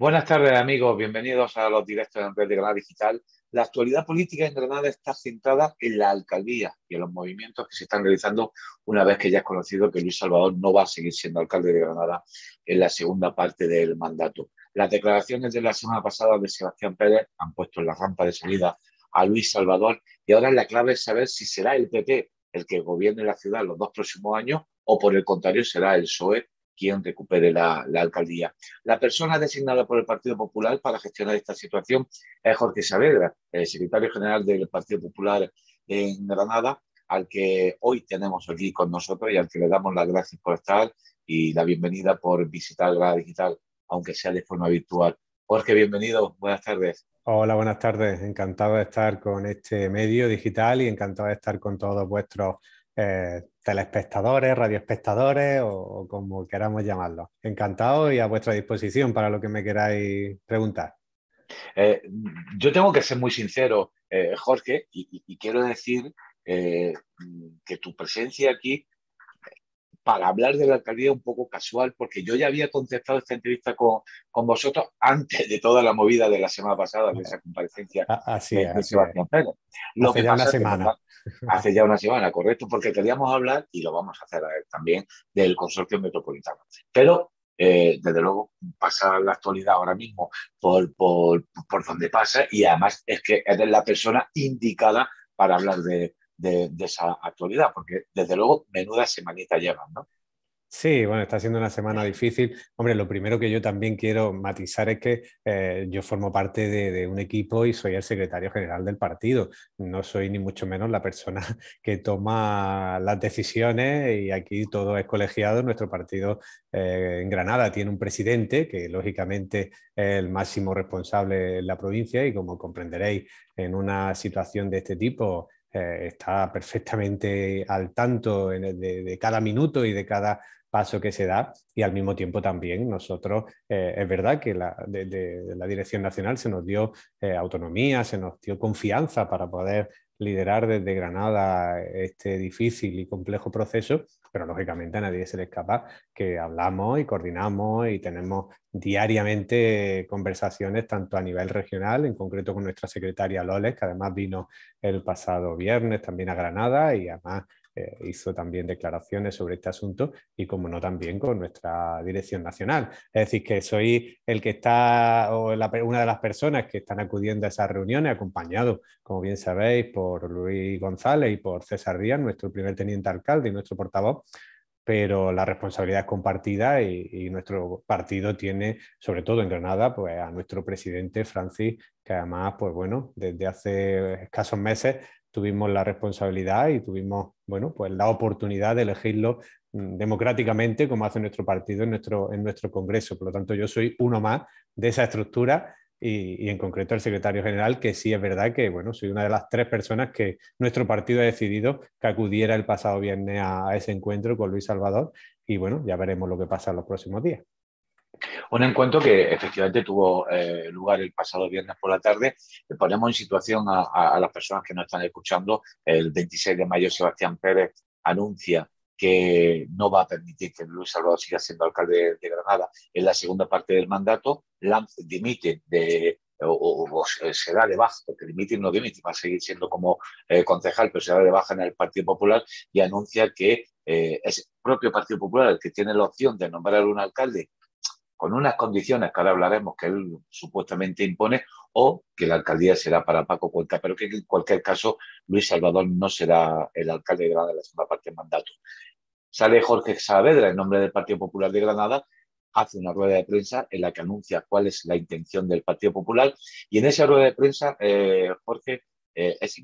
Buenas tardes, amigos. Bienvenidos a los directos de Red de Granada Digital. La actualidad política en Granada está centrada en la alcaldía y en los movimientos que se están realizando una vez que ya es conocido que Luis Salvador no va a seguir siendo alcalde de Granada en la segunda parte del mandato. Las declaraciones de la semana pasada de Sebastián Pérez han puesto en la rampa de salida a Luis Salvador y ahora la clave es saber si será el PP el que gobierne la ciudad los dos próximos años o por el contrario será el PSOE quien recupere la, alcaldía. La persona designada por el Partido Popular para gestionar esta situación es Jorge Saavedra, el secretario general del Partido Popular en Granada, al que hoy tenemos aquí con nosotros y al que le damos las gracias por estar y la bienvenida por visitar Granada Digital, aunque sea de forma virtual. Jorge, bienvenido, buenas tardes. Hola, buenas tardes. Encantado de estar con este medio digital y encantado de estar con todos vuestros eh, telespectadores, radioespectadores o, como queramos llamarlo. Encantado y a vuestra disposición para lo que me queráis preguntar. Eh, yo tengo que ser muy sincero, eh, Jorge, y, quiero decir eh, que tu presencia aquí para hablar de la alcaldía un poco casual, porque yo ya había contestado esta entrevista con, con vosotros antes de toda la movida de la semana pasada, de esa comparecencia así ah, ah, de, hace ya una semana. hace ya una semana, correcto, porque queríamos hablar, y lo vamos a hacer eh, también, del consorcio metropolitano. Pero, eh, desde luego, pasa la actualidad ahora mismo por, por donde pasa, y además es que eres la persona indicada para hablar de, de, esa actualidad, porque desde luego menuda semanita llevan, ¿no? Sí, bueno, está siendo una semana difícil. Hombre, lo primero que yo también quiero matizar es que eh, yo formo parte de, un equipo y soy el secretario general del partido. No soy ni mucho menos la persona que toma las decisiones y aquí todo es colegiado. Nuestro partido eh, en Granada tiene un presidente que lógicamente es el máximo responsable en la provincia y como comprenderéis en una situación de este tipo eh, está perfectamente al tanto de, cada minuto y de cada paso que se da y al mismo tiempo también nosotros, eh, es verdad que la, de, la Dirección Nacional se nos dio eh, autonomía, se nos dio confianza para poder liderar desde Granada este difícil y complejo proceso, pero lógicamente a nadie se le escapa que hablamos y coordinamos y tenemos diariamente conversaciones tanto a nivel regional, en concreto con nuestra secretaria Loles, que además vino el pasado viernes también a Granada y además eh, hizo también declaraciones sobre este asunto y, como no, también con nuestra dirección nacional. Es decir, que soy el que está, o una de las personas que están acudiendo a esas reuniones, acompañado, como bien sabéis, por Luis González y por César Díaz, nuestro primer teniente alcalde y nuestro portavoz pero la responsabilidad es compartida y, nuestro partido tiene, sobre todo en Granada, pues a nuestro presidente Francis, que además, pues bueno, desde hace escasos meses tuvimos la responsabilidad y tuvimos, bueno, pues la oportunidad de elegirlo mm, democráticamente como hace nuestro partido en nuestro, en nuestro Congreso. Por lo tanto, yo soy uno más de esa estructura y, en concreto el secretario general, que sí es verdad que, bueno, soy una de las tres personas que nuestro partido ha decidido que acudiera el pasado viernes a, a ese encuentro con Luis Salvador y, bueno, ya veremos lo que pasa en los próximos días. Un encuentro que efectivamente tuvo eh, lugar el pasado viernes por la tarde. Le Ponemos en situación a, las personas que nos están escuchando. El 26 de mayo Sebastián Pérez anuncia que no va a permitir que Luis Salvador siga siendo alcalde de, Granada en la segunda parte del mandato, Lanz dimite de, o, se da de baja, porque dimite no dimite, va a seguir siendo como eh, concejal, pero se da de baja en el Partido Popular y anuncia que eh, es el propio Partido Popular el que tiene la opción de nombrar a un alcalde con unas condiciones que ahora hablaremos que él supuestamente impone, o que la alcaldía será para Paco Cuenta, pero que en cualquier caso Luis Salvador no será el alcalde de Granada en la segunda parte del mandato. Sale Jorge Saavedra en nombre del Partido Popular de Granada, hace una rueda de prensa en la que anuncia cuál es la intención del Partido Popular y en esa rueda de prensa, eh, Jorge, eh, es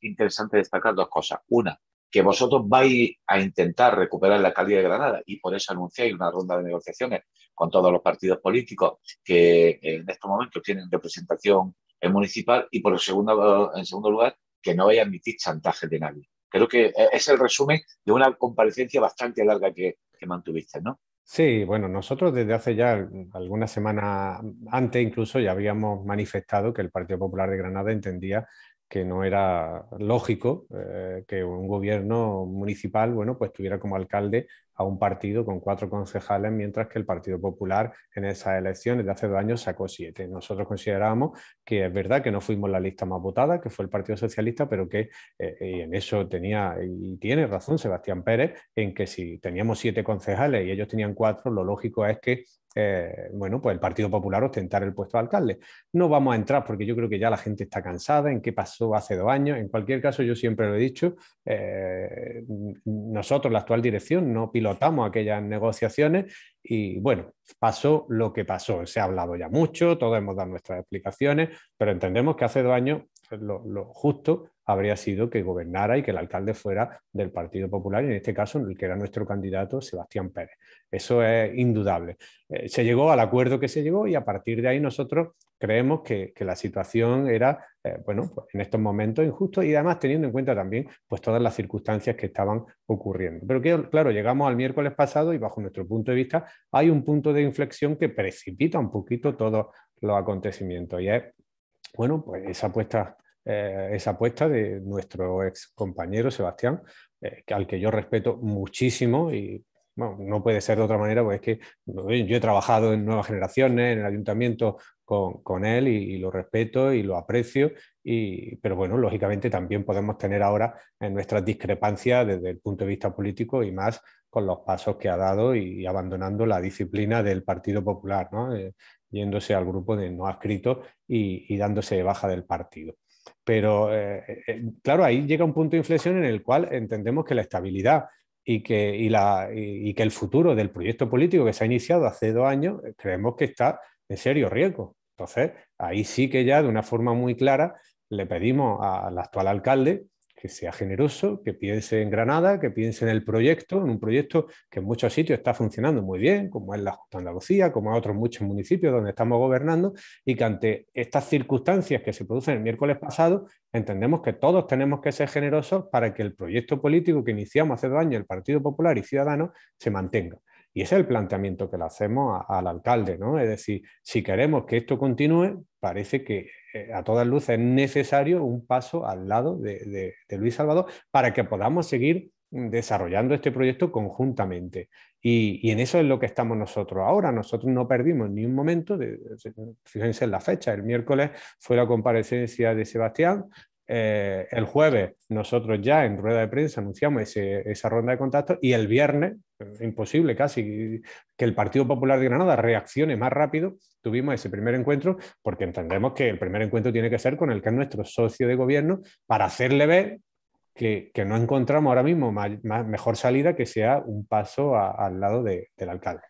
interesante destacar dos cosas. Una, que vosotros vais a intentar recuperar la calidad de Granada y por eso anunciáis una ronda de negociaciones con todos los partidos políticos que eh, en estos momentos tienen representación en municipal y por segundo, en segundo lugar que no vais a admitir chantaje de nadie. Creo que e, es el resumen de una comparecencia bastante larga que, que mantuviste, ¿no? Sí, bueno, nosotros desde hace ya algunas semanas antes incluso ya habíamos manifestado que el Partido Popular de Granada entendía que no era lógico eh, que un gobierno municipal bueno, pues tuviera como alcalde a un partido con cuatro concejales, mientras que el Partido Popular en esas elecciones de hace dos años sacó siete. Nosotros considerábamos que es verdad que no fuimos la lista más votada, que fue el Partido Socialista, pero que eh, en eso tenía y tiene razón Sebastián Pérez, en que si teníamos siete concejales y ellos tenían cuatro, lo lógico es que eh, bueno, pues el Partido Popular ostentar el puesto de alcalde. No vamos a entrar porque yo creo que ya la gente está cansada en qué pasó hace dos años. En cualquier caso, yo siempre lo he dicho, eh, nosotros, la actual dirección, no pilotamos aquellas negociaciones y bueno, pasó lo que pasó. Se ha hablado ya mucho, todos hemos dado nuestras explicaciones, pero entendemos que hace dos años lo, justo habría sido que gobernara y que el alcalde fuera del Partido Popular, en este caso el que era nuestro candidato, Sebastián Pérez. Eso es indudable. Eh, se llegó al acuerdo que se llegó y a partir de ahí nosotros creemos que, la situación era, eh, bueno, pues, en estos momentos injusto y además teniendo en cuenta también pues todas las circunstancias que estaban ocurriendo. Pero claro, llegamos al miércoles pasado y bajo nuestro punto de vista hay un punto de inflexión que precipita un poquito todos los acontecimientos y es, bueno, pues esa apuesta eh, esa apuesta de nuestro ex compañero Sebastián, al que yo respeto muchísimo y no puede ser de otra manera, pues es que yo he trabajado en nuevas generaciones, en el ayuntamiento con, él y, lo respeto y lo aprecio, pero bueno, lógicamente también podemos tener ahora nuestras discrepancias desde el punto de vista político y más con los pasos que ha dado y, abandonando la disciplina del Partido Popular, eh, yéndose al grupo de no adscritos y, dándose baja del partido. Pero eh, eh, claro, ahí llega un punto de inflexión en el cual entendemos que la estabilidad y que, la, que el futuro del proyecto político que se ha iniciado hace dos años eh, creemos que está en serio riesgo. Entonces, ahí sí que ya de una forma muy clara le pedimos al actual alcalde que sea generoso, que piense en Granada, que piense en el proyecto, en un proyecto que en muchos sitios está funcionando muy bien, como en la Justa Andalucía, como en otros muchos municipios donde estamos gobernando, y que ante estas circunstancias que se producen el miércoles pasado, entendemos que todos tenemos que ser generosos para que el proyecto político que iniciamos hace dos años, el Partido Popular y Ciudadanos, se mantenga. Y ese es el planteamiento que le hacemos al alcalde, ¿no? Es decir, si queremos que esto continúe, parece que eh, a todas luces es necesario un paso al lado de, Luis Salvador para que podamos seguir desarrollando este proyecto conjuntamente. Y, en eso es lo que estamos nosotros ahora. Nosotros no perdimos ni un momento, de, fíjense en la fecha, el miércoles fue la comparecencia de Sebastián, eh, el jueves nosotros ya en rueda de prensa anunciamos esa ronda de contactos y el viernes, eh, imposible casi que el Partido Popular de Granada reaccione más rápido, tuvimos ese primer encuentro porque entendemos que el primer encuentro tiene que ser con el que es nuestro socio de gobierno para hacerle ver que, no encontramos ahora mismo mejor salida que sea un paso al lado del alcalde.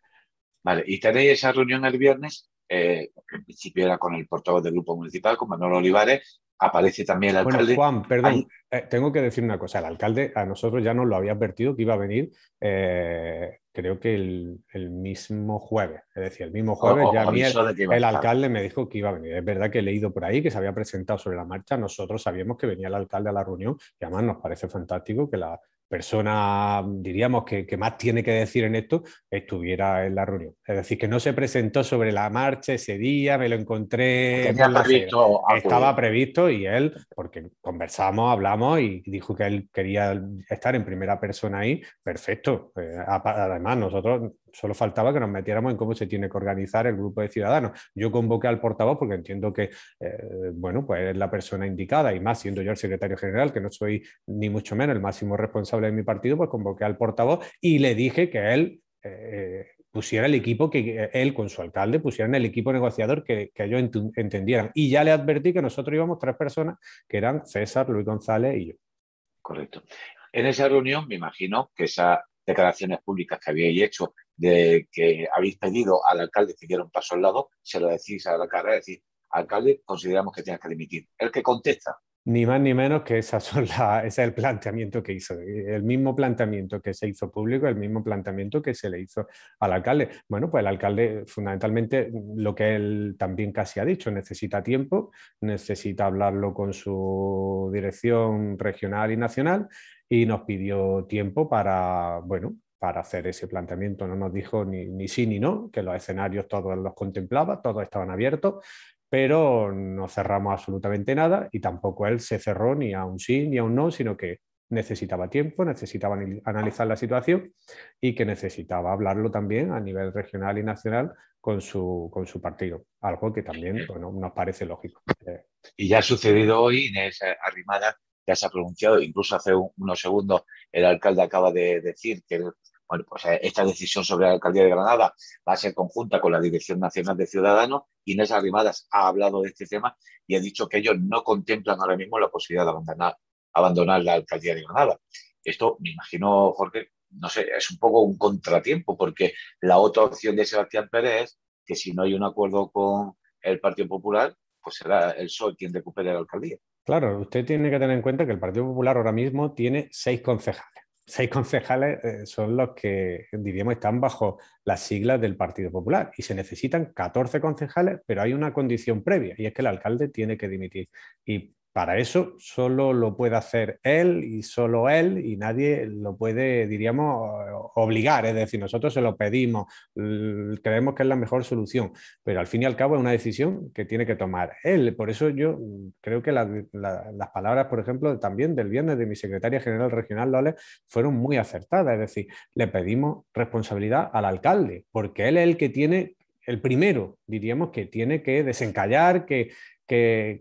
Vale, y tenéis esa reunión el viernes eh, en principio era con el portavoz del grupo municipal, con Manuel Olivares, aparece también el alcalde. Bueno, Juan, perdón, eh, tengo que decir una cosa. El alcalde a nosotros ya nos lo había advertido que iba a venir, eh, creo que el, mismo jueves. Es decir, el mismo jueves ya mí, el, el alcalde me dijo que iba a venir. Es verdad que he leído por ahí que se había presentado sobre la marcha. Nosotros sabíamos que venía el alcalde a la reunión y además nos parece fantástico que la persona, diríamos, que, que, más tiene que decir en esto, estuviera en la reunión. Es decir, que no se presentó sobre la marcha ese día, me lo encontré. Estaba previsto. y él, porque conversamos, hablamos y dijo que él quería estar en primera persona ahí, perfecto. Eh, además, nosotros Solo faltaba que nos metiéramos en cómo se tiene que organizar el grupo de ciudadanos. Yo convoqué al portavoz porque entiendo que, eh, bueno, pues es la persona indicada y más siendo yo el secretario general, que no soy ni mucho menos el máximo responsable de mi partido, pues convoqué al portavoz y le dije que él eh, pusiera el equipo que él con su alcalde pusieran el equipo negociador que, que ellos entendieran. Y ya le advertí que nosotros íbamos tres personas, que eran César, Luis González y yo. Correcto. En esa reunión, me imagino que esa declaraciones públicas que habíais hecho de que habéis pedido al alcalde que diera un paso al lado, se lo decís a la cara, decir, alcalde, consideramos que tienes que dimitir. El que contesta, ni más ni menos que ese es el planteamiento que hizo, el mismo planteamiento que se hizo público, el mismo planteamiento que se le hizo al alcalde. Bueno, pues el alcalde fundamentalmente lo que él también casi ha dicho, necesita tiempo, necesita hablarlo con su dirección regional y nacional y nos pidió tiempo para, bueno, para hacer ese planteamiento. No nos dijo ni, ni, sí ni no, que los escenarios todos los contemplaba, todos estaban abiertos, pero no cerramos absolutamente nada y tampoco él se cerró ni a un sí ni a un no, sino que necesitaba tiempo, necesitaba analizar la situación y que necesitaba hablarlo también a nivel regional y nacional con su, con su partido, algo que también nos parece lógico. Y ya ha sucedido hoy, Inés Arrimada ya se ha pronunciado, incluso hace unos segundos el alcalde acaba de decir que bueno, pues eh, esta decisión sobre la alcaldía de Granada va a ser conjunta con la Dirección Nacional de Ciudadanos. Inés Arrimadas ha hablado de este tema y ha dicho que ellos no contemplan ahora mismo la posibilidad de abandonar, la alcaldía de Granada. Esto, me imagino, Jorge, no sé, es un poco un contratiempo, porque la otra opción de Sebastián Pérez es que si no hay un acuerdo con el Partido Popular, pues será el PSOE quien recupere la alcaldía. Claro, usted tiene que tener en cuenta que el Partido Popular ahora mismo tiene seis concejales seis concejales eh, son los que, diríamos, están bajo las siglas del Partido Popular y se necesitan 14 concejales, pero hay una condición previa y es que el alcalde tiene que dimitir. Y para eso solo lo puede hacer él y solo él y nadie lo puede, diríamos, obligar. Es decir, nosotros se lo pedimos, creemos que es la mejor solución, pero al fin y al cabo es una decisión que tiene que tomar él. Por eso yo mm, creo que las palabras, por ejemplo, también del viernes de mi secretaria general regional, López, fueron muy acertadas. Es decir, le pedimos responsabilidad al alcalde, porque él es el que tiene el primero, diríamos, que tiene que desencallar, que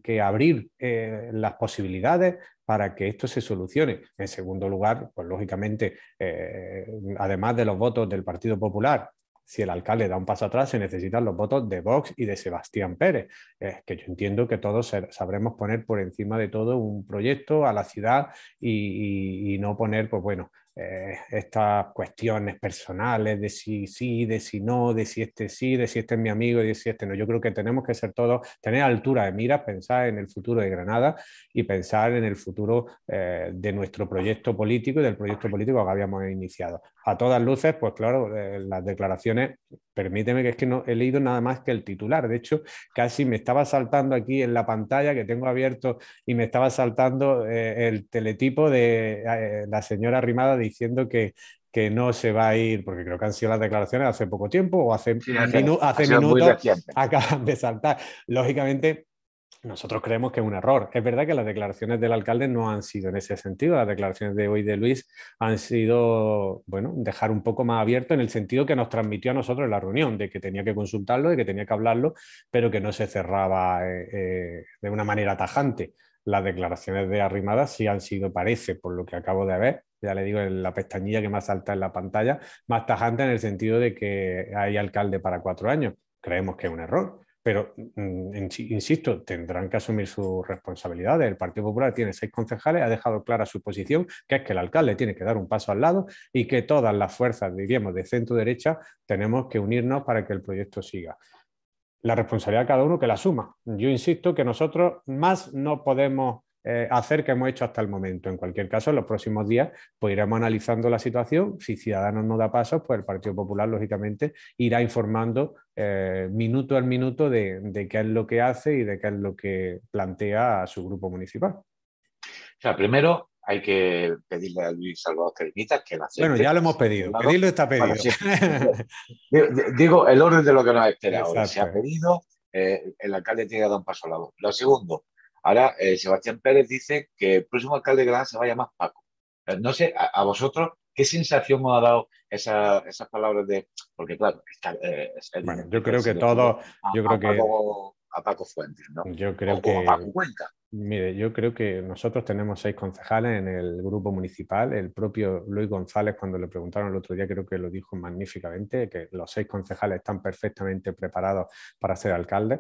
que, abrir eh, las posibilidades para que esto se solucione. En segundo lugar, pues lógicamente, eh, además de los votos del Partido Popular, si el alcalde da un paso atrás, se necesitan los votos de Vox y de Sebastián Pérez, que yo entiendo que todos sabremos poner por encima de todo un proyecto a la ciudad y no poner, pues bueno, eh, estas cuestiones personales de si sí, de si no, de si este sí, de si este es mi amigo y de si este no. Yo creo que tenemos que ser todos, tener altura de miras, pensar en el futuro de Granada y pensar en el futuro eh, de nuestro proyecto político y del proyecto político que habíamos iniciado a todas luces, pues claro, eh, las declaraciones, permíteme que es que no he leído nada más que el titular. De hecho, casi me estaba saltando aquí en la pantalla que tengo abierto y me estaba saltando eh, el teletipo de eh, la señora Rimada diciendo que, que no se va a ir, porque creo que han sido las declaraciones hace poco tiempo o hace, hace minutos, acaban de saltar. Lógicamente, nosotros creemos que es un error. Es verdad que las declaraciones del alcalde no han sido en ese sentido. Las declaraciones de hoy de Luis han sido, bueno, dejar un poco más abierto en el sentido que nos transmitió a nosotros en la reunión, de que tenía que consultarlo, de que tenía que hablarlo, pero que no se cerraba eh, eh, de una manera tajante. Las declaraciones de Arrimada sí han sido, parece, por lo que acabo de ver, ya le digo, en la pestañilla que más salta en la pantalla, más tajante en el sentido de que hay alcalde para cuatro años. Creemos que es un error pero, mm, insisto, tendrán que asumir sus responsabilidades. El Partido Popular tiene seis concejales, ha dejado clara su posición, que es que el alcalde tiene que dar un paso al lado y que todas las fuerzas, diríamos, de centro-derecha, tenemos que unirnos para que el proyecto siga la responsabilidad de cada uno que la suma. Yo insisto que nosotros más no podemos eh, hacer que hemos hecho hasta el momento. En cualquier caso, en los próximos días pues iremos analizando la situación. Si Ciudadanos no da pasos, pues el Partido Popular, lógicamente, irá informando eh, minuto al minuto de, qué es lo que hace y de qué es lo que plantea a su grupo municipal. O sea, primero hay que pedirle a Luis Salvador que la Bueno, ya lo hemos pedido. Pedirlo está pedido. digo, el orden de lo que nos ha esperado. Se ha pedido, eh, el alcalde tiene que dar un paso a lado Lo segundo, Ahora eh, Sebastián Pérez dice que el próximo alcalde de Granada se va a llamar Paco. Eh, no sé, a, vosotros, ¿qué sensación os ha dado esas palabras de.? Porque, claro, está, eh, bueno, yo creo que todo. yo creo que... a Paco Fuentes, ¿no? Yo creo que. Mire, yo creo que nosotros tenemos seis concejales en el grupo municipal. El propio Luis González, cuando le preguntaron el otro día, creo que lo dijo magníficamente, que los seis concejales están perfectamente preparados para ser alcaldes.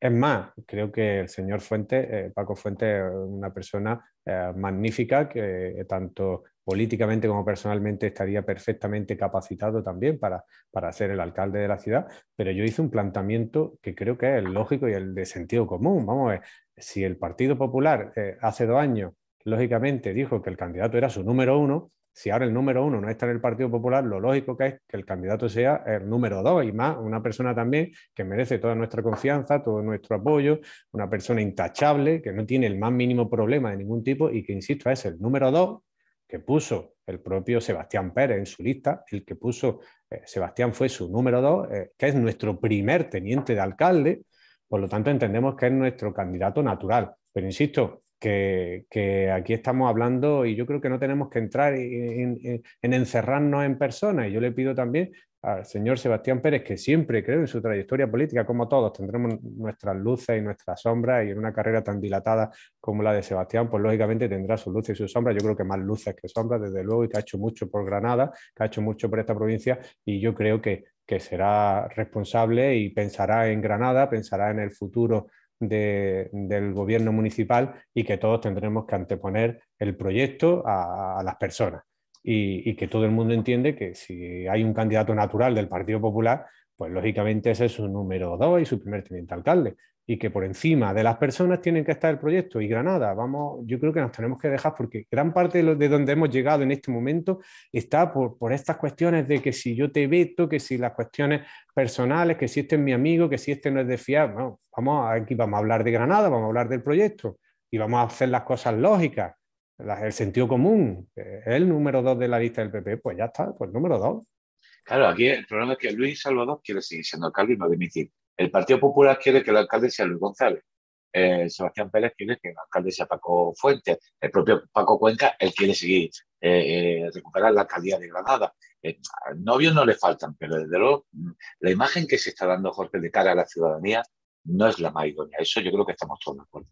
Es más, creo que el señor Fuente, eh, Paco Fuente, es una persona eh, magnífica que tanto políticamente como personalmente estaría perfectamente capacitado también para, ser el alcalde de la ciudad, pero yo hice un planteamiento que creo que es el lógico y el de sentido común. Vamos a ver, si el Partido Popular eh, hace dos años, lógicamente, dijo que el candidato era su número uno, si ahora el número uno no está en el Partido Popular, lo lógico que es que el candidato sea el número dos y más una persona también que merece toda nuestra confianza, todo nuestro apoyo, una persona intachable, que no tiene el más mínimo problema de ningún tipo y que, insisto, es el número dos que puso el propio Sebastián Pérez en su lista, el que puso eh, Sebastián fue su número dos, eh, que es nuestro primer teniente de alcalde, por lo tanto entendemos que es nuestro candidato natural. Pero insisto, que, aquí estamos hablando y yo creo que no tenemos que entrar en, eh, en encerrarnos en personas. Y yo le pido también al señor Sebastián Pérez, que siempre creo en su trayectoria política, como todos, tendremos nuestras luces y nuestras sombras, y en una carrera tan dilatada como la de Sebastián, pues lógicamente tendrá sus luces y sus sombras, yo creo que más luces que sombras, desde luego, y que ha hecho mucho por Granada, que ha hecho mucho por esta provincia, y yo creo que que será responsable y pensará en Granada, pensará en el futuro del gobierno municipal y que todos tendremos que anteponer el proyecto a, las personas. Y, y, que todo el mundo entiende que si hay un candidato natural del Partido Popular, pues lógicamente ese es su número dos y su primer teniente alcalde y que por encima de las personas tienen que estar el proyecto. Y Granada, vamos, yo creo que nos tenemos que dejar porque gran parte de, donde hemos llegado en este momento está por, por, estas cuestiones de que si yo te veto, que si las cuestiones personales, que si este es mi amigo, que si este no es de fiar. vamos, aquí vamos a hablar de Granada, vamos a hablar del proyecto y vamos a hacer las cosas lógicas. el sentido común, el número dos de la lista del PP, pues ya está, pues número dos. Claro, aquí el problema es que Luis Salvador quiere seguir siendo alcalde y no dimitir. El Partido Popular quiere que el alcalde sea Luis González. Eh, Sebastián Pérez quiere que el alcalde sea Paco Fuentes. El propio Paco Cuenca, él quiere seguir, recuperando eh, eh, recuperar la alcaldía de Granada. novios no le faltan, pero desde luego mm, la imagen que se está dando Jorge de cara a la ciudadanía no es la más idónea. Eso yo creo que estamos todos de acuerdo.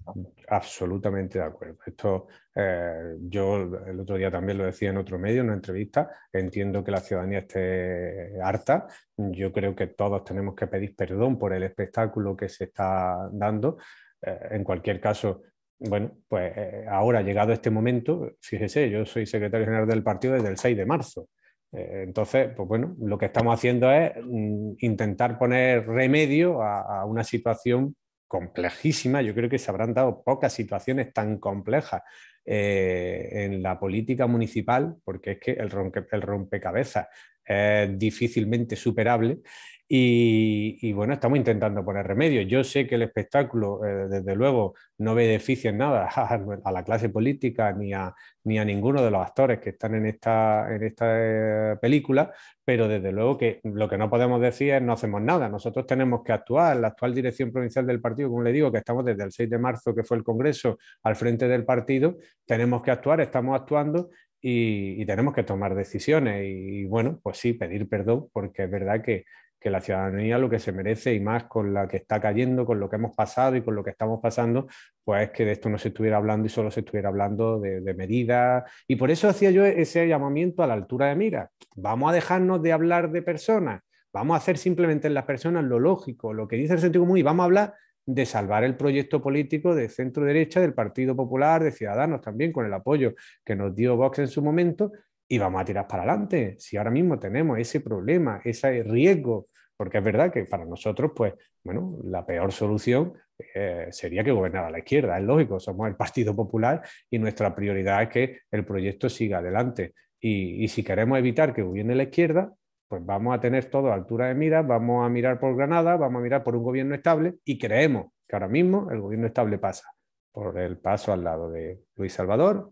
Absolutamente de acuerdo. Esto eh, yo el otro día también lo decía en otro medio, en una entrevista. Entiendo que la ciudadanía esté harta. Yo creo que todos tenemos que pedir perdón por el espectáculo que se está dando. Eh, en cualquier caso, bueno, pues eh, ahora llegado este momento, fíjese, yo soy secretario general del partido desde el 6 de marzo. Eh, entonces, pues bueno, lo que estamos haciendo es mm, intentar poner remedio a, una situación complejísima. Yo creo que se habrán dado pocas situaciones tan complejas eh, en la política municipal, porque es que el, el rompecabezas es difícilmente superable y, bueno, estamos intentando poner remedio. Yo sé que el espectáculo, eh, desde luego, no beneficia en nada a, la clase política ni a, ni a ninguno de los actores que están en esta, en esta eh, película, pero desde luego que lo que no podemos decir es no hacemos nada. Nosotros tenemos que actuar. La actual dirección provincial del partido, como le digo, que estamos desde el 6 de marzo, que fue el Congreso, al frente del partido, tenemos que actuar, estamos actuando y, tenemos que tomar decisiones. y, bueno, pues sí, pedir perdón, porque es verdad que, que la ciudadanía lo que se merece y más con la que está cayendo, con lo que hemos pasado y con lo que estamos pasando, pues que de esto no se estuviera hablando y solo se estuviera hablando de, de medidas. Y por eso hacía yo ese llamamiento a la altura de mira. Vamos a dejarnos de hablar de personas, vamos a hacer simplemente en las personas lo lógico, lo que dice el sentido común y vamos a hablar de salvar el proyecto político de centro derecha, del Partido Popular, de Ciudadanos también, con el apoyo que nos dio Vox en su momento, y vamos a tirar para adelante. Si ahora mismo tenemos ese problema, ese riesgo porque es verdad que para nosotros, pues, bueno, la peor solución eh, sería que gobernara la izquierda, es lógico, somos el Partido Popular y nuestra prioridad es que el proyecto siga adelante. Y, y si queremos evitar que gobierne la izquierda, pues vamos a tener todo a altura de mira, vamos a mirar por Granada, vamos a mirar por un gobierno estable y creemos que ahora mismo el gobierno estable pasa por el paso al lado de Luis Salvador,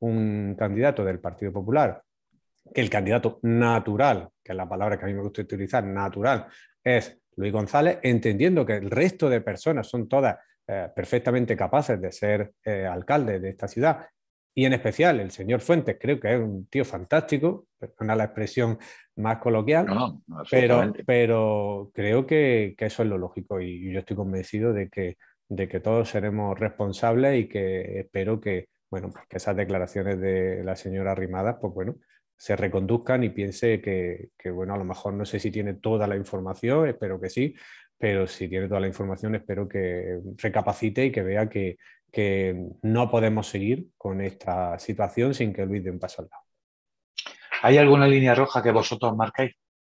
un candidato del Partido Popular que el candidato natural, que es la palabra que a mí me gusta utilizar, natural, es Luis González, entendiendo que el resto de personas son todas eh, perfectamente capaces de ser eh, alcaldes de esta ciudad, y en especial el señor Fuentes, creo que es un tío fantástico, perdona la expresión más coloquial, pero, pero creo que, eso es lo lógico y yo estoy convencido de que, de que todos seremos responsables y que espero que, bueno, pues que esas declaraciones de la señora Rimadas, pues bueno, se reconduzcan y piense que, bueno, a lo mejor no sé si tiene toda la información, espero que sí, pero si tiene toda la información, espero que recapacite y que vea que, que no podemos seguir con esta situación sin que Luis dé un paso al lado. ¿Hay alguna línea roja que vosotros marcáis?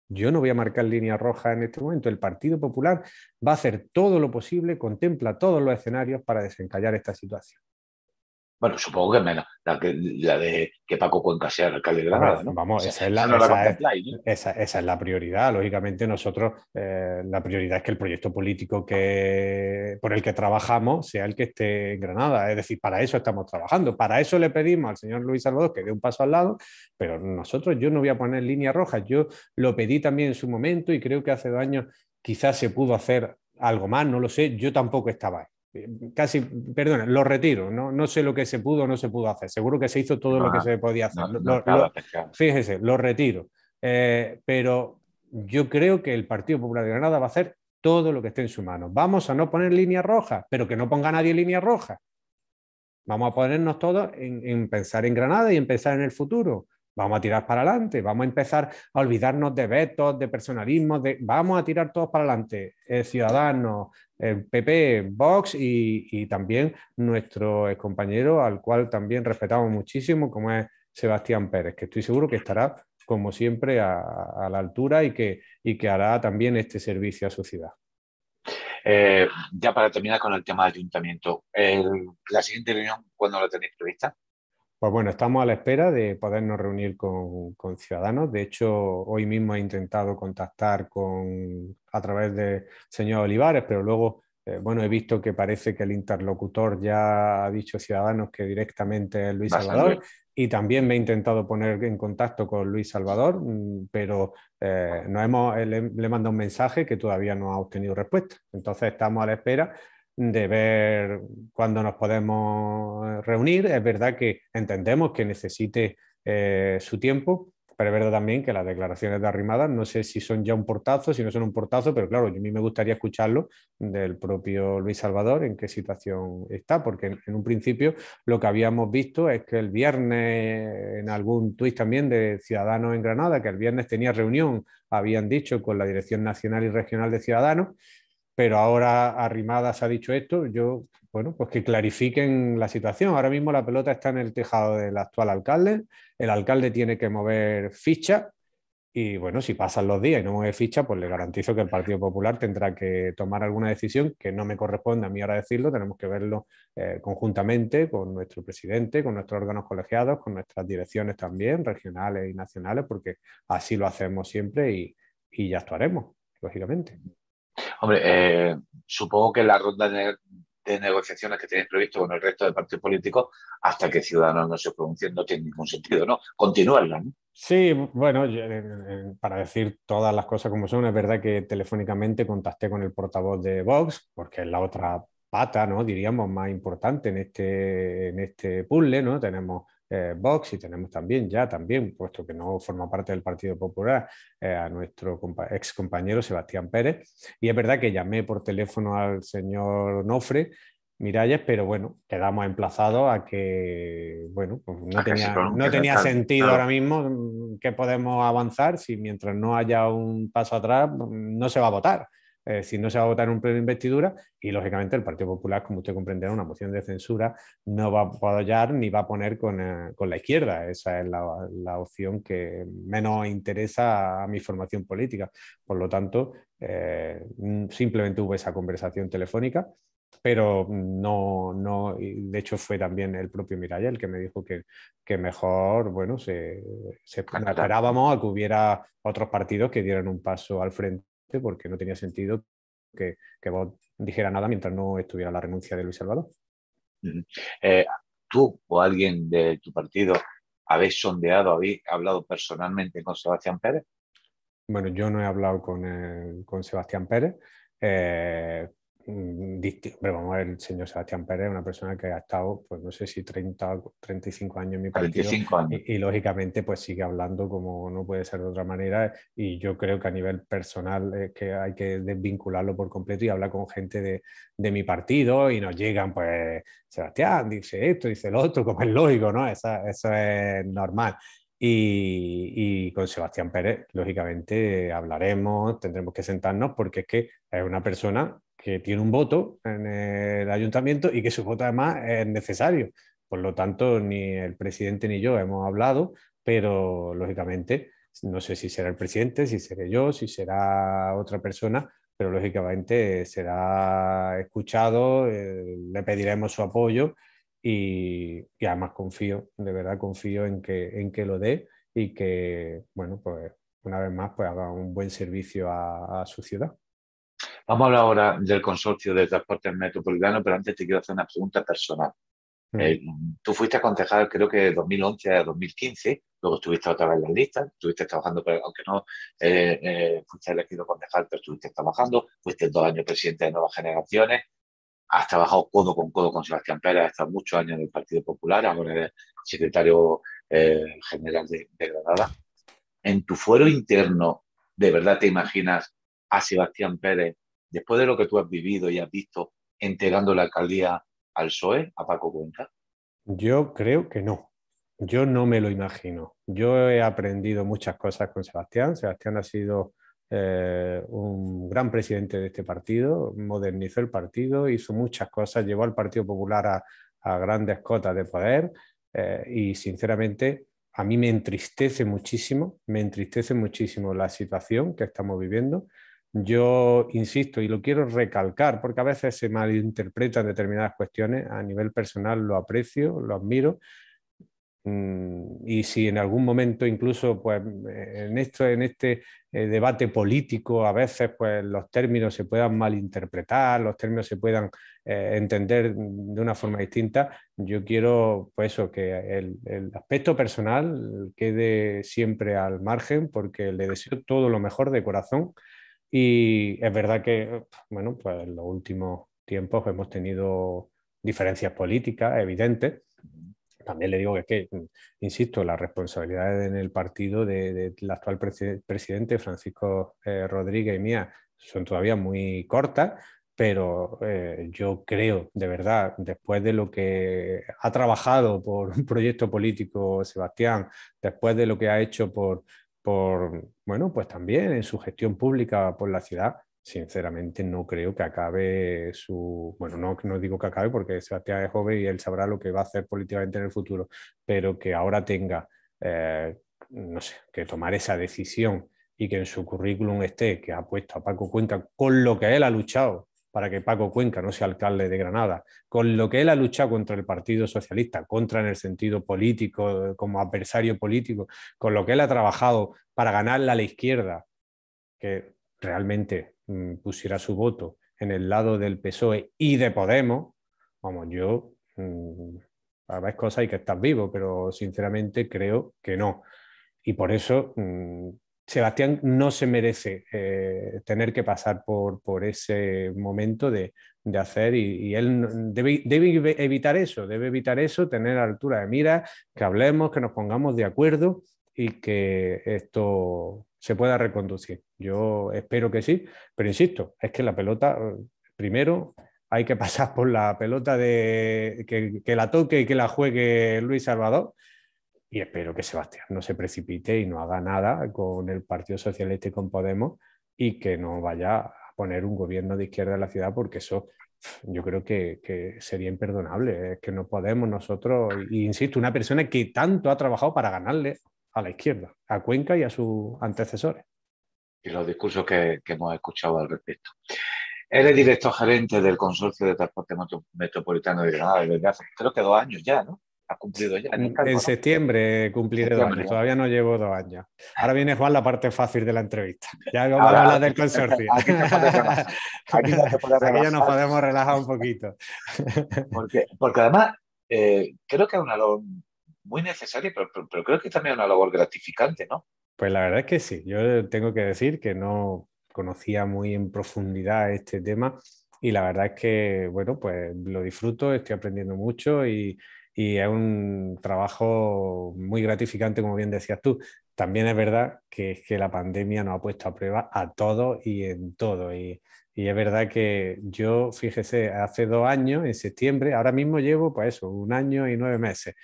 Yo no voy a marcar línea roja en este momento. El Partido Popular va a hacer todo lo posible, contempla todos los escenarios para desencallar esta situación. Bueno, supongo que menos. La, de que Paco Cuenca sea el alcalde de Granada, Vamos, esa, es la, prioridad. Lógicamente, nosotros eh, la prioridad es que el proyecto político que, por el que trabajamos sea el que esté en Granada. Es decir, para eso estamos trabajando. Para eso le pedimos al señor Luis Salvador que dé un paso al lado, pero nosotros, yo no voy a poner líneas rojas. Yo lo pedí también en su momento y creo que hace dos años quizás se pudo hacer algo más, no lo sé. Yo tampoco estaba ahí. Eh, casi, perdona, lo retiro, ¿no? no sé lo que se pudo o no se pudo hacer, seguro que se hizo todo lo que se podía hacer. fíjese, lo retiro, eh, pero yo creo que el Partido Popular de Granada va a hacer todo lo que esté en su mano. Vamos a no poner línea roja, pero que no ponga nadie línea roja. Vamos a ponernos todos en, en pensar en Granada y en pensar en el futuro. Vamos a tirar para adelante, vamos a empezar a olvidarnos de vetos, de personalismo, vamos a tirar todos para adelante, El eh, Ciudadanos, el eh, PP, Vox y, también nuestro compañero al cual también respetamos muchísimo, como es Sebastián Pérez, que estoy seguro que estará, como siempre, a, la altura y que, que hará también este servicio a su ciudad. Eh, ya para terminar con el tema del ayuntamiento, ¿la siguiente reunión cuándo la tenéis prevista? Pues bueno, estamos a la espera de podernos reunir con, ciudadanos. De hecho, hoy mismo he intentado contactar con, a través de señor Olivares, pero luego, eh, bueno, he visto que parece que el interlocutor ya ha dicho ciudadanos que directamente es Luis Salvador. Y también me he intentado poner en contacto con Luis Salvador, mm, pero eh, hemos, eh, le, le manda un mensaje que todavía no ha obtenido respuesta. Entonces estamos a la espera de ver cuándo nos podemos reunir. Es verdad que entendemos que necesite eh, su tiempo, pero es verdad también que las declaraciones de Arrimadas, no sé si son ya un portazo, si no son un portazo, pero claro, a mí me gustaría escucharlo del propio Luis Salvador, en qué situación está, porque en, en un principio lo que habíamos visto es que el viernes, en algún tuit también de Ciudadanos en Granada, que el viernes tenía reunión, habían dicho, con la Dirección Nacional y Regional de Ciudadanos, pero ahora Arrimadas ha dicho esto, yo, bueno, pues que clarifiquen la situación. Ahora mismo la pelota está en el tejado del actual alcalde, el alcalde tiene que mover ficha y bueno, si pasan los días y no mueve ficha, pues le garantizo que el Partido Popular tendrá que tomar alguna decisión que no me corresponde a mí ahora decirlo, tenemos que verlo eh, conjuntamente con nuestro presidente, con nuestros órganos colegiados, con nuestras direcciones también, regionales y nacionales, porque así lo hacemos siempre y, y ya actuaremos, lógicamente. Hombre, eh, supongo que la ronda de, negociaciones que tenéis previsto con el resto de partidos políticos, hasta que Ciudadanos no se pronuncien, no tiene ningún sentido, ¿no? Continuarla, ¿no? Sí, bueno, eh, eh, para decir todas las cosas como son, es verdad que telefónicamente contacté con el portavoz de Vox, porque es la otra pata, ¿no? Diríamos, más importante en este, en este puzzle, ¿no? Tenemos eh, y tenemos también, ya también, puesto que no forma parte del Partido Popular, eh, a nuestro ex compañero Sebastián Pérez. Y es verdad que llamé por teléfono al señor Nofre Miralles, pero bueno, quedamos emplazados a que, bueno, pues no tenía, sentido ahora mismo mm, que podemos avanzar si mientras no haya un paso atrás mm, no se va a votar. Eh, si no se va a votar en un pleno de investidura y, lógicamente, el Partido Popular, como usted comprenderá, una moción de censura no va a apoyar ni va a poner con, eh, con la izquierda. Esa es la, la, opción que menos interesa a mi formación política. Por lo tanto, eh, simplemente hubo esa conversación telefónica pero no, no, de hecho fue también el propio Miralles el que me dijo que, que mejor, bueno, se, se esperábamos a que hubiera otros partidos que dieran un paso al frente porque no tenía sentido que, vos dijera nada mientras no estuviera la renuncia de Luis Salvador. Eh, ¿Tú o alguien de tu partido habéis sondeado, habéis hablado personalmente con Sebastián Pérez? Bueno, yo no he hablado con, eh, con Sebastián Pérez, eh, pero mm, vamos a ver, el señor Sebastián Pérez es una persona que ha estado, pues no sé si 30 35 años en mi partido. años. Y, lógicamente, pues sigue hablando como no puede ser de otra manera. Y yo creo que a nivel personal es eh, que hay que desvincularlo por completo y hablar con gente de, de, mi partido y nos llegan, pues, Sebastián dice esto, dice lo otro, como es lógico, ¿no? eso, eso es normal. Y, y, con Sebastián Pérez, lógicamente, hablaremos, tendremos que sentarnos porque es que es una persona que tiene un voto en el ayuntamiento y que su voto además es necesario. Por lo tanto, ni el presidente ni yo hemos hablado, pero lógicamente no sé si será el presidente, si seré yo, si será otra persona, pero lógicamente será escuchado, eh, le pediremos su apoyo y, además confío, de verdad confío en que, en que lo dé y que, bueno, pues una vez más, pues haga un buen servicio a su ciudad. Vamos a hablar ahora del consorcio de transporte metropolitano, pero antes te quiero hacer una pregunta personal. Mm. Eh, tú fuiste concejal creo que de 2011 a 2015, luego estuviste otra vez en la lista, estuviste trabajando, pero aunque no eh, eh, fuiste elegido concejal, pero estuviste trabajando, fuiste dos años presidente de Nuevas Generaciones, has trabajado codo con codo con Sebastián Pérez, has estado muchos años en el Partido Popular, ahora eres secretario general de, de Granada. En tu fuero interno, ¿de verdad te imaginas a Sebastián Pérez después de lo que tú has vivido y has visto entregando la alcaldía al PSOE, a Paco Cuenca? Yo creo que no. Yo no me lo imagino. Yo he aprendido muchas cosas con Sebastián. Sebastián ha sido eh, un gran presidente de este partido, modernizó el partido, hizo muchas cosas, llevó al Partido Popular a, grandes cotas de poder eh, y sinceramente a mí me entristece muchísimo, me entristece muchísimo la situación que estamos viviendo. Yo insisto y lo quiero recalcar porque a veces se malinterpretan determinadas cuestiones. A nivel personal lo aprecio, lo admiro. Mm, y si en algún momento incluso pues, en, esto, en este eh, debate político a veces pues, los términos se puedan malinterpretar, los términos se puedan eh, entender de una forma distinta, yo quiero pues, que el, el aspecto personal quede siempre al margen porque le deseo todo lo mejor de corazón y es verdad que, bueno, pues en los últimos tiempos hemos tenido diferencias políticas evidentes. También le digo que, que insisto, las responsabilidades en el partido del de, actual presidente, Francisco eh, Rodríguez y mía, son todavía muy cortas, pero eh, yo creo, de verdad, después de lo que ha trabajado por un proyecto político Sebastián, después de lo que ha hecho por por, bueno, pues también en su gestión pública por la ciudad, sinceramente no creo que acabe su, bueno, no, no digo que acabe porque Sebastián es joven y él sabrá lo que va a hacer políticamente en el futuro, pero que ahora tenga, eh, no sé, que tomar esa decisión y que en su currículum esté que ha puesto a Paco Cuenta con lo que él ha luchado para que Paco Cuenca no sea alcalde de Granada, con lo que él ha luchado contra el Partido Socialista, contra en el sentido político, como adversario político, con lo que él ha trabajado para ganarle a la izquierda, que realmente mm, pusiera su voto en el lado del PSOE y de Podemos, vamos, yo, mm, a veces cosas que estar vivo, pero sinceramente creo que no. Y por eso... Mm, Sebastián no se merece eh, tener que pasar por, ese momento de, hacer y, él debe, evitar eso, debe evitar eso, tener altura de mira, que hablemos, que nos pongamos de acuerdo y que esto se pueda reconducir. Yo espero que sí, pero insisto, es que la pelota, primero hay que pasar por la pelota de que la toque y que la juegue Luis Salvador y espero que Sebastián no se precipite y no haga nada con el Partido Socialista y con Podemos y que no vaya a poner un gobierno de izquierda en la ciudad porque eso yo creo que, sería imperdonable. Es que no podemos nosotros, y, insisto, una persona que tanto ha trabajado para ganarle a la izquierda, a Cuenca y a sus antecesores. Y los discursos que, hemos escuchado al respecto. Él es director gerente del Consorcio de Transporte Metropolitano de Granada desde hace creo que dos años ya, ¿no? cumplido ya. En, septiembre cumpliré dos años, todavía no llevo dos años. Ahora viene Juan la parte fácil de la entrevista. Ya vamos a hablar del consorcio. Aquí, ya nos podemos relajar un poquito. Porque, porque además eh, creo que es una labor muy necesaria, pero, pero, creo que también es una labor gratificante, ¿no? Pues la verdad es que sí. Yo tengo que decir que no conocía muy en profundidad este tema y la verdad es que, bueno, pues lo disfruto, estoy aprendiendo mucho y, y es un trabajo muy gratificante, como bien decías tú. También es verdad que, que la pandemia nos ha puesto a prueba a todo y en todo. Y, es verdad que yo, fíjese, hace dos años, en septiembre, ahora mismo llevo, pues eso, un año y nueve meses.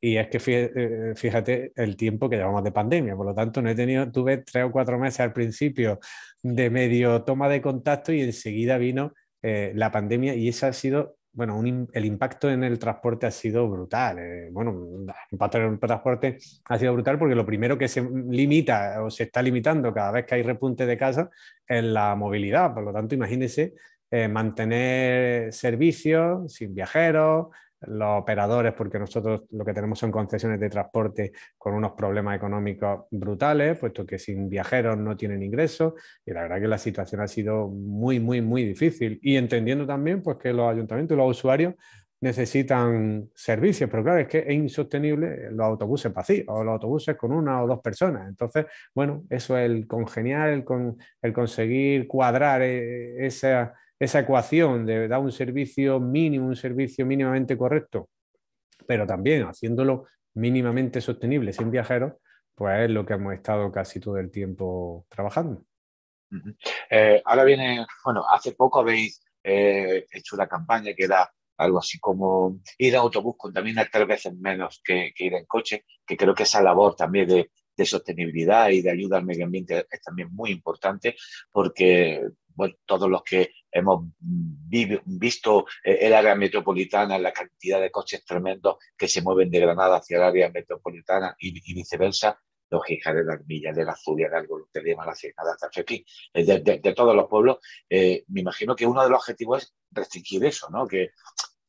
Y es que eh, fíjate el tiempo que llevamos de pandemia, por lo tanto no he tenido, tuve tres o cuatro meses al principio de medio toma de contacto y enseguida vino eh, la pandemia y esa ha sido bueno, el impacto en el transporte ha sido brutal. Eh, bueno, el impacto en el transporte ha sido brutal porque lo primero que se limita o se está limitando cada vez que hay repunte de casa es la movilidad. Por lo tanto, imagínense eh, mantener servicios sin viajeros, los operadores, porque nosotros lo que tenemos son concesiones de transporte con unos problemas económicos brutales, puesto que sin viajeros no tienen ingresos, y la verdad que la situación ha sido muy, muy, muy difícil. Y entendiendo también pues, que los ayuntamientos y los usuarios necesitan servicios, pero claro, es que es insostenible los autobuses vacíos o los autobuses con una o dos personas. Entonces, bueno, eso es el congeniar, el, con, el conseguir cuadrar eh, esa esa ecuación de dar un servicio mínimo, un servicio mínimamente correcto, pero también haciéndolo mínimamente sostenible sin viajeros, pues es lo que hemos estado casi todo el tiempo trabajando. Eh, ahora viene, bueno, hace poco habéis eh, hecho una campaña que era algo así como ir a autobús contamina tres veces menos que, ir en coche, que creo que esa labor también de, de sostenibilidad y de ayuda al medio ambiente es también muy importante porque bueno, todos los que hemos visto eh, el área metropolitana, la cantidad de coches tremendos que se mueven de Granada hacia el área metropolitana y, viceversa, los hijas de la Armilla, de la Zulia, de que de hasta eh, de, de, todos los pueblos, eh, me imagino que uno de los objetivos es restringir eso, ¿no? Que,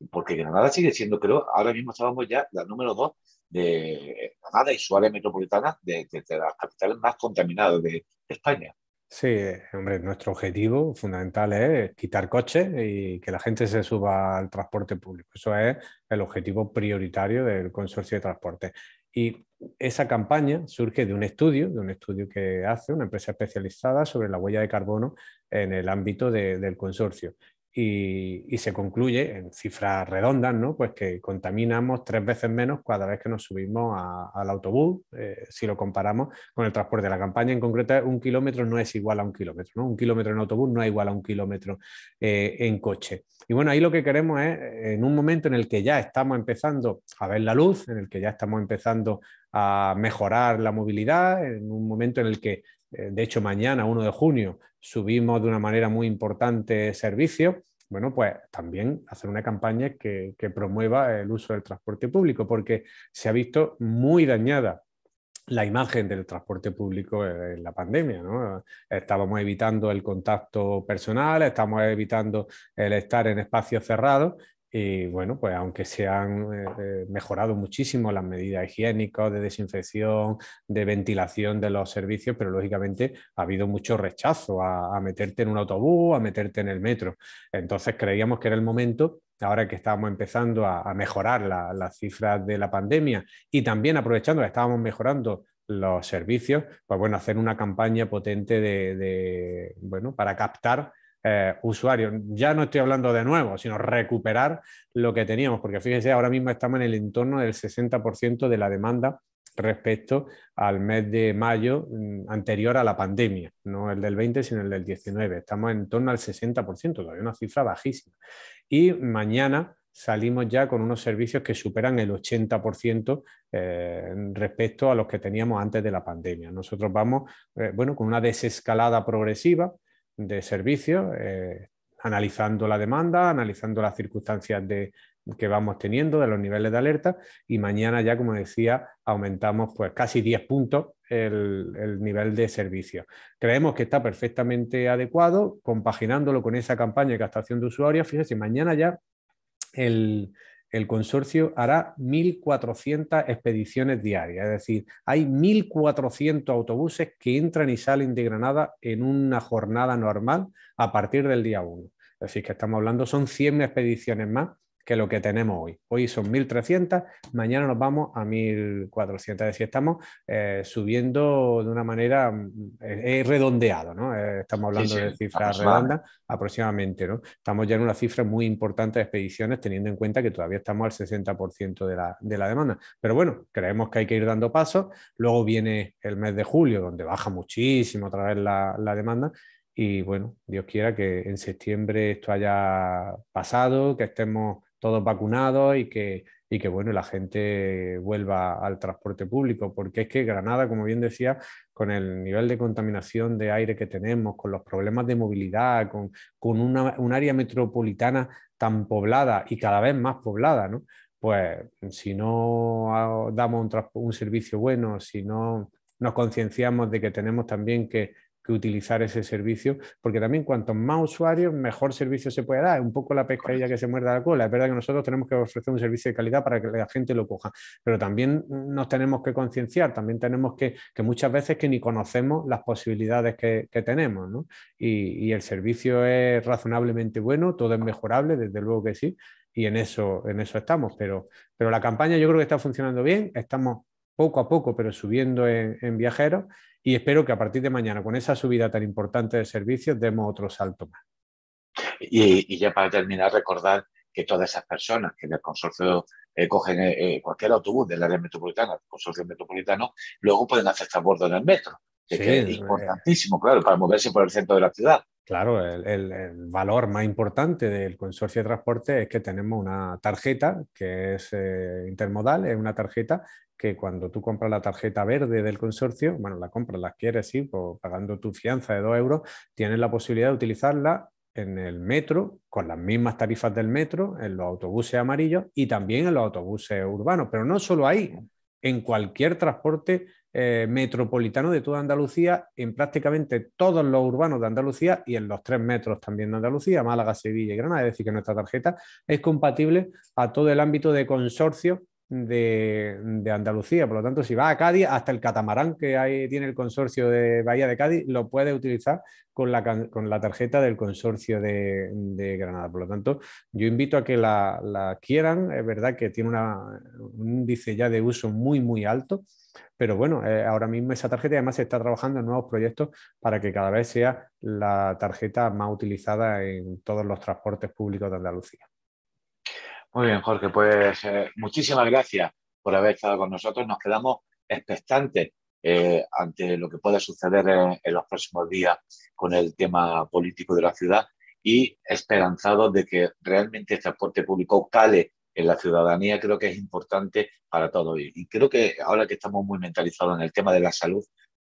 porque Granada sigue siendo, creo, ahora mismo estábamos ya la número dos de Granada y su área metropolitana de las capitales más contaminadas de España. Sí, hombre, nuestro objetivo fundamental es quitar coches y que la gente se suba al transporte público. Eso es el objetivo prioritario del consorcio de transporte. Y esa campaña surge de un estudio, de un estudio que hace una empresa especializada sobre la huella de carbono en el ámbito del consorcio y, se concluye en cifras redondas, ¿no? Pues que contaminamos tres veces menos cada vez que nos subimos al autobús, eh, si lo comparamos con el transporte de la campaña. En concreto, un kilómetro no es igual a un kilómetro, Un kilómetro en autobús no es igual a un kilómetro eh, en coche. Y bueno, ahí lo que queremos es, en un momento en el que ya estamos empezando a ver la luz, en el que ya estamos empezando a mejorar la movilidad, en un momento en el que eh, de hecho, mañana, 1 de junio, subimos de una manera muy importante servicios. Bueno, pues también hacer una campaña que, promueva el uso del transporte público, porque se ha visto muy dañada la imagen del transporte público en la pandemia. Estábamos evitando el contacto personal, estamos evitando el estar en espacios cerrados y bueno, pues aunque se han eh, eh, mejorado muchísimo las medidas higiénicas, de desinfección, de ventilación de los servicios, pero lógicamente ha habido mucho rechazo a, meterte en un autobús, a meterte en el metro. Entonces creíamos que era el momento ahora que estábamos empezando a, mejorar las cifras de la pandemia y también aprovechando que estábamos mejorando los servicios, pues bueno, hacer una campaña potente de bueno, para captar eh, usuarios. Ya no estoy hablando de nuevo, sino recuperar lo que teníamos, porque fíjense, ahora mismo estamos en el entorno del 60% de la demanda respecto al mes de mayo mm, anterior a la pandemia, no el del 20, sino el del 19. Estamos en torno al 60%, todavía una cifra bajísima. Y mañana salimos ya con unos servicios que superan el 80% eh, respecto a los que teníamos antes de la pandemia. Nosotros vamos, eh, bueno, con una desescalada progresiva, de servicios, eh, analizando la demanda, analizando las circunstancias de, que vamos teniendo, de los niveles de alerta, y mañana ya, como decía, aumentamos pues casi 10 puntos el, nivel de servicio. Creemos que está perfectamente adecuado, compaginándolo con esa campaña de captación de usuarios. Fíjese, mañana ya el, el consorcio hará 1.400 expediciones diarias, es decir, hay 1.400 autobuses que entran y salen de Granada en una jornada normal a partir del día 1. Es decir, que estamos hablando, son 100 expediciones más que lo que tenemos hoy. Hoy son 1.300, mañana nos vamos a 1.400. Es decir, estamos eh, subiendo de una manera redondeada. Mm, eh, eh, redondeado, ¿no? estamos hablando de cifras redondas aproximadamente, ¿no? Estamos ya en una cifra muy importante de expediciones, teniendo en cuenta que todavía estamos al 60% de la, de la demanda. Pero bueno, creemos que hay que ir dando pasos. Luego viene el mes de julio, donde baja muchísimo otra vez la, la demanda y bueno, Dios quiera que en septiembre esto haya pasado, que estemos todos vacunados y que, que bueno, la gente vuelva al transporte público, porque es que Granada, como bien decía, con el nivel de contaminación de aire que tenemos, con los problemas de movilidad, con, una, un área metropolitana tan poblada y cada vez más poblada, ¿no? Pues si no ah, damos un, un servicio bueno, si no nos concienciamos de que tenemos también que que utilizar ese servicio, porque también cuanto más usuarios, mejor servicio se puede dar. Un poco la pescadilla que se muerde la cola. Es verdad que nosotros tenemos que ofrecer un servicio de calidad para que la gente lo coja, pero también nos tenemos que concienciar, también tenemos que, que muchas veces que ni conocemos las posibilidades que, tenemos, Y, y el servicio es razonablemente bueno, todo es mejorable, desde luego que sí, y en eso, en eso estamos. Pero, pero la campaña yo creo que está funcionando bien, estamos poco a poco, pero subiendo en, viajeros. Y espero que a partir de mañana, con esa subida tan importante de servicios, demos otro salto más. Y, ya para terminar, recordar que todas esas personas que en el consorcio eh, cogen eh, eh, cualquier autobús del área metropolitana, el consorcio metropolitano, luego pueden hacer transbordo este en el metro. que es importantísimo, claro, para moverse por el centro de la ciudad. Claro, el, valor más importante del consorcio de transporte es que tenemos una tarjeta que es eh, intermodal, es una tarjeta que cuando tú compras la tarjeta verde del consorcio, bueno, la compras, la quieres sí, pues pagando tu fianza de 2 euros, tienes la posibilidad de utilizarla en el metro, con las mismas tarifas del metro, en los autobuses amarillos y también en los autobuses urbanos, pero no solo ahí, en cualquier transporte eh, metropolitano de toda Andalucía, en prácticamente todos los urbanos de Andalucía y en los tres metros también de Andalucía, Málaga, Sevilla y Granada. Es decir, que nuestra tarjeta es compatible a todo el ámbito de consorcio de, Andalucía. Por lo tanto, si va a Cádiz, hasta el catamarán que hay, tiene el consorcio de Bahía de Cádiz, lo puede utilizar con la, con la tarjeta del consorcio de, Granada. Por lo tanto, yo invito a que la, quieran. Es verdad que tiene una, un índice ya de uso muy, muy alto. Pero bueno, eh, ahora mismo esa tarjeta además se está trabajando en nuevos proyectos para que cada vez sea la tarjeta más utilizada en todos los transportes públicos de Andalucía. Muy bien, Jorge, pues eh, muchísimas gracias por haber estado con nosotros. Nos quedamos expectantes eh, ante lo que pueda suceder en, los próximos días con el tema político de la ciudad y esperanzados de que realmente el transporte público cale en la ciudadanía. Creo que es importante para todo. y creo que ahora que estamos muy mentalizados en el tema de la salud,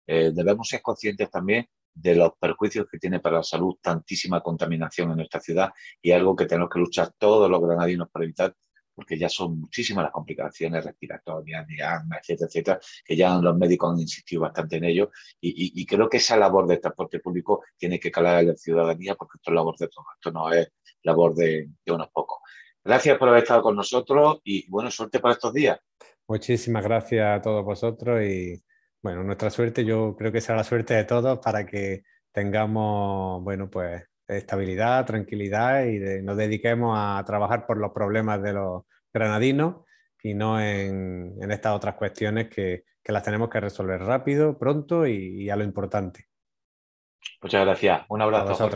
eh, debemos ser conscientes también de los perjuicios que tiene para la salud tantísima contaminación en nuestra ciudad y algo que tenemos que luchar todos los granadinos para evitar porque ya son muchísimas las complicaciones respiratorias, de etcétera, etcétera, que ya los médicos han insistido bastante en ello y, creo que esa labor de transporte público tiene que calar a la ciudadanía porque esto es labor de todos, esto no es labor de, de unos pocos. Gracias por haber estado con nosotros y bueno, suerte para estos días. Muchísimas gracias a todos vosotros y bueno, nuestra suerte, yo creo que será la suerte de todos para que tengamos, bueno, pues estabilidad, tranquilidad y nos dediquemos a trabajar por los problemas de los granadinos y no en, estas otras cuestiones que, las tenemos que resolver rápido, pronto y, a lo importante. Muchas gracias. Un abrazo.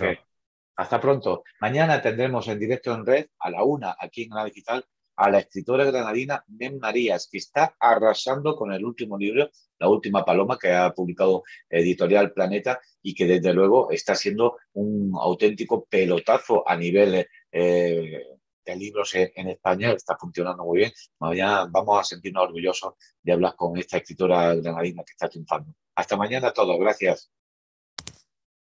Hasta pronto. Mañana tendremos en directo en red a la una aquí en la digital a la escritora granadina Mem Marías, que está arrasando con el último libro, La Última Paloma, que ha publicado Editorial Planeta y que desde luego está siendo un auténtico pelotazo a nivel eh, de libros en España, está funcionando muy bien. Mañana vamos a sentirnos orgullosos de hablar con esta escritora granadina que está triunfando. Hasta mañana a todos, gracias.